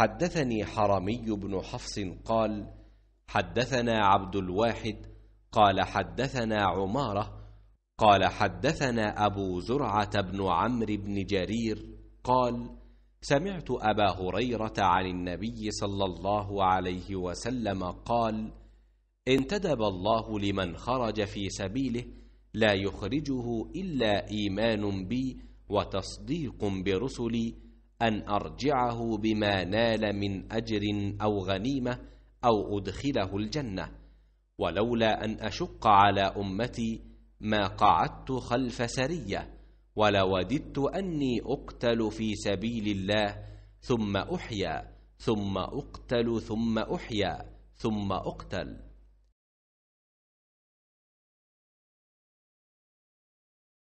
حدثني حرمي بن حفص قال حدثنا عبد الواحد قال حدثنا عماره قال حدثنا ابو زرعه بن عمرو بن جرير قال سمعت ابا هريره عن النبي صلى الله عليه وسلم قال انتدب الله لمن خرج في سبيله لا يخرجه الا ايمان بي وتصديق برسلي أن أرجعه بما نال من أجر أو غنيمة أو أدخله الجنة ولولا أن أشق على أمتي ما قعدت خلف سرية ولوددت أني أقتل في سبيل الله ثم أحيا ثم أقتل ثم أحيا ثم أقتل